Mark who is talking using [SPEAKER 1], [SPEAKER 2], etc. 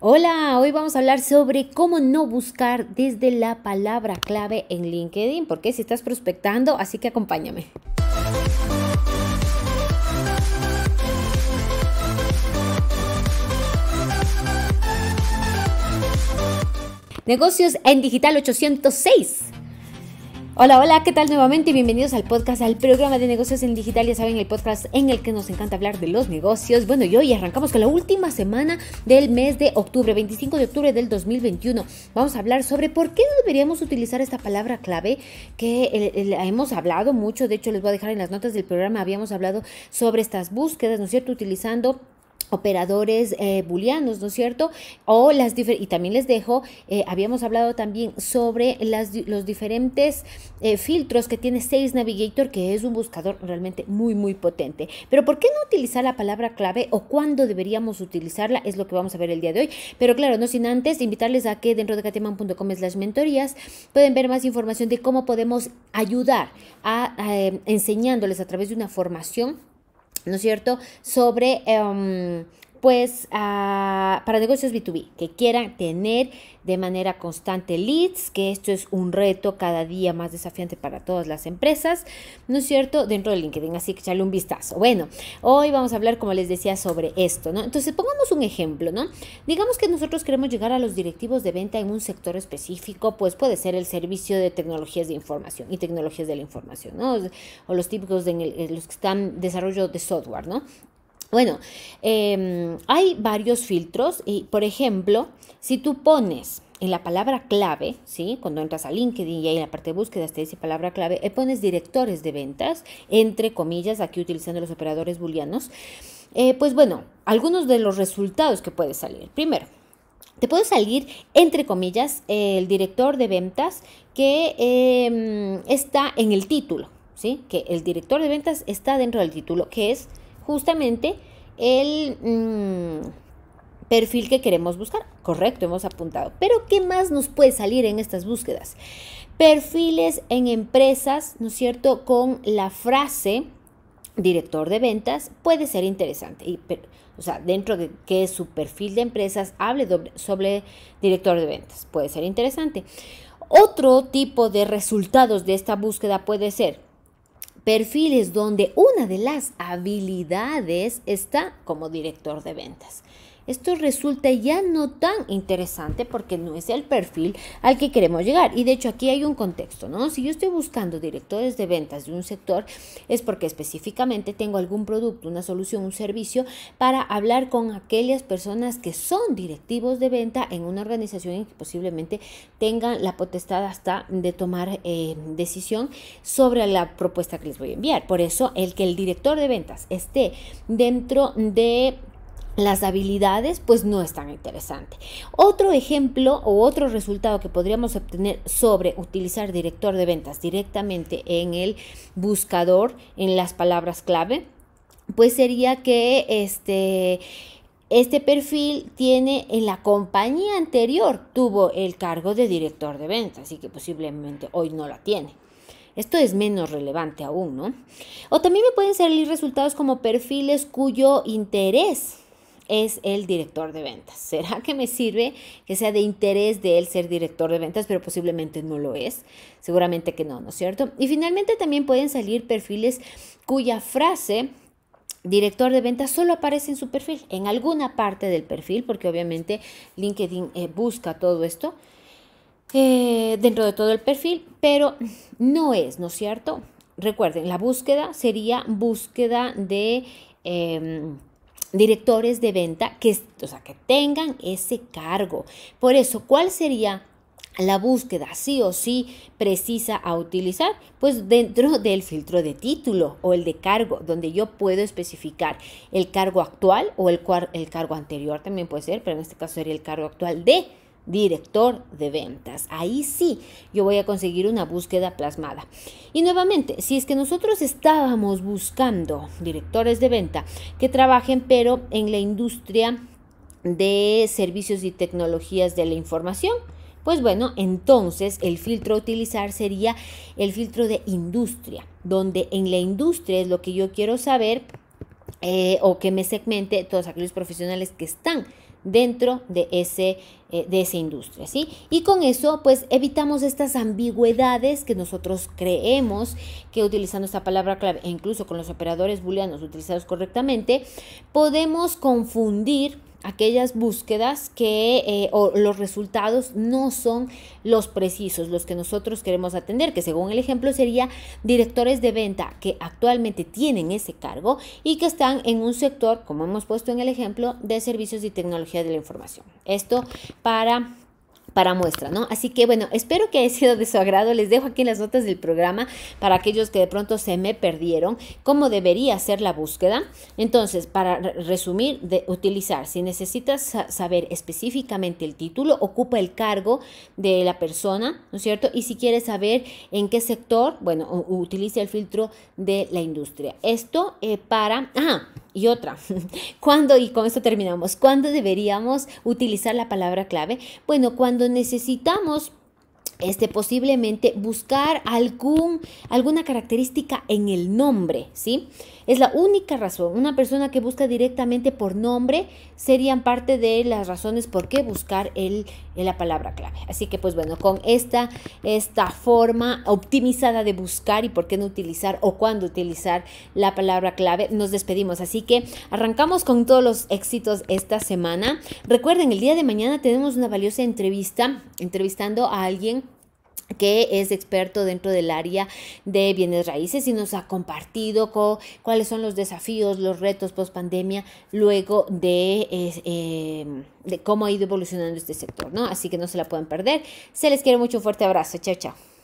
[SPEAKER 1] Hola, hoy vamos a hablar sobre cómo no buscar desde la palabra clave en LinkedIn, porque si estás prospectando, así que acompáñame. Negocios en Digital 806. Hola, hola, ¿qué tal nuevamente? Bienvenidos al podcast, al programa de negocios en digital. Ya saben, el podcast en el que nos encanta hablar de los negocios. Bueno, y hoy arrancamos con la última semana del mes de octubre, 25 de octubre del 2021. Vamos a hablar sobre por qué deberíamos utilizar esta palabra clave que eh, hemos hablado mucho. De hecho, les voy a dejar en las notas del programa. Habíamos hablado sobre estas búsquedas, ¿no es cierto? Utilizando operadores eh, booleanos, ¿no es cierto? O las y también les dejo, eh, habíamos hablado también sobre las, los diferentes eh, filtros que tiene Sales Navigator, que es un buscador realmente muy, muy potente. Pero ¿por qué no utilizar la palabra clave o cuándo deberíamos utilizarla? Es lo que vamos a ver el día de hoy. Pero claro, no sin antes invitarles a que dentro de cateman.com las mentorías pueden ver más información de cómo podemos ayudar a enseñándoles a través de una formación ¿no es cierto? Sobre... Em, pues para negocios B2B que quieran tener de manera constante leads, que esto es un reto cada día más desafiante para todas las empresas, ¿no es cierto? Dentro de LinkedIn, así que echarle un vistazo. Bueno, hoy vamos a hablar, como les decía, sobre esto, ¿no? Entonces, pongamos un ejemplo, ¿no? Digamos que nosotros queremos llegar a los directivos de venta en un sector específico, pues puede ser el servicio de tecnologías de información y tecnologías de la información, ¿no? O los típicos de en eh, los que están desarrollo de software, ¿no? Bueno, em, hay varios filtros y, por ejemplo, si tú pones en la palabra clave, ¿sí? cuando entras a LinkedIn y ahí en la parte de búsqueda te dice palabra clave, eh, pones directores de ventas, entre comillas, aquí utilizando los operadores booleanos, eh, pues bueno, algunos de los resultados que puede salir. Primero, te puede salir, entre comillas, el director de ventas que em, está en el título, ¿sí? que el director de ventas está dentro del título, que es justamente el mm, perfil que queremos buscar. Correcto, hemos apuntado. Pero ¿qué más nos puede salir en estas búsquedas? Perfiles en empresas, ¿no es cierto? Con la frase director de ventas puede ser interesante. o sea, dentro de que su perfil de empresas hable sobre director de ventas, puede ser interesante. Otro tipo de resultados de esta búsqueda puede ser perfiles donde una de las habilidades está como director de ventas esto resulta ya no tan interesante porque no es el perfil al que queremos llegar. Y de hecho aquí hay un contexto, ¿no? Si yo estoy buscando directores de ventas de un sector, es porque específicamente tengo algún producto, una solución, un servicio para hablar con aquellas personas que son directivos de venta en una organización y que posiblemente tengan la potestad hasta de tomar eh, decisión sobre la propuesta que les voy a enviar. Por eso el que el director de ventas esté dentro de las habilidades, pues no es tan interesante. Otro ejemplo o otro resultado que podríamos obtener sobre utilizar director de ventas directamente en el buscador, en las palabras clave, pues sería que este... Este perfil tiene en la compañía anterior, tuvo el cargo de director de ventas, así que posiblemente hoy no la tiene. Esto es menos relevante aún, ¿no? O también me pueden salir resultados como perfiles cuyo interés es el director de ventas. ¿Será que me sirve que sea de interés de él ser director de ventas, pero posiblemente no lo es? Seguramente que no, ¿no es cierto? Y finalmente también pueden salir perfiles cuya frase director de ventas solo aparece en su perfil, en alguna parte del perfil, porque obviamente LinkedIn eh, busca todo esto eh, dentro de todo el perfil, pero no es, ¿no es cierto? Recuerden, la búsqueda sería búsqueda de... Em, directores de venta que, o sea, que tengan ese cargo. Por eso, ¿cuál sería la búsqueda sí o sí precisa a utilizar? Pues dentro del filtro de título o el de cargo, donde yo puedo especificar el cargo actual o el, el cargo anterior también puede ser, pero en este caso sería el cargo actual de director de ventas. Ahí sí yo voy a conseguir una búsqueda plasmada. Y nuevamente, si es que nosotros estábamos buscando directores de venta que trabajen pero en la industria de servicios y tecnologías de la información, pues bueno, entonces el filtro a utilizar sería el filtro de industria, donde en la industria es lo que yo quiero saber eh, o que me segmente todos aquellos profesionales que están dentro de, ese, eh, de esa industria. ¿sí? Y con eso, pues evitamos estas ambigüedades que nosotros creemos que utilizando esta palabra clave, e incluso con los operadores booleanos utilizados correctamente, podemos confundir aquellas búsquedas que eh, los resultados no son los precisos, los que nosotros queremos atender, que según el ejemplo sería directores de venta que actualmente tienen ese cargo y que están en un sector, como hemos puesto en el ejemplo, de servicios y tecnología de la información. Esto para para muestra, ¿no? Así que bueno, espero que haya sido de su agrado. Les dejo aquí las notas del programa para aquellos que de pronto se me perdieron, cómo debería ser la búsqueda. Entonces, para resumir, de utilizar, si necesitas saber específicamente el título, ocupa el cargo de la persona, ¿no es cierto? Y si quieres saber en qué sector, bueno, utilice el filtro de la industria. Esto eh, para... Ah, y otra, ¿cuándo, y con esto terminamos, cuándo deberíamos utilizar la palabra clave? Bueno, cuando necesitamos este posiblemente buscar algún alguna característica en el nombre, ¿sí? Es la única razón. Una persona que busca directamente por nombre serían parte de las razones por qué buscar el, eh, la palabra clave. Así que pues bueno, con esta, esta forma optimizada de buscar y por qué no utilizar o cuándo utilizar la palabra clave, nos despedimos. Así que arrancamos con todos los éxitos esta semana. Recuerden, el día de mañana tenemos una valiosa entrevista, entrevistando a alguien que es experto dentro del área de bienes raíces y nos ha compartido cuáles son los desafíos, los retos post pandemia, luego de, em, de cómo ha ido evolucionando este sector, ¿no? Así que no se la pueden perder. Se les quiere mucho, un fuerte abrazo. Chao, chao.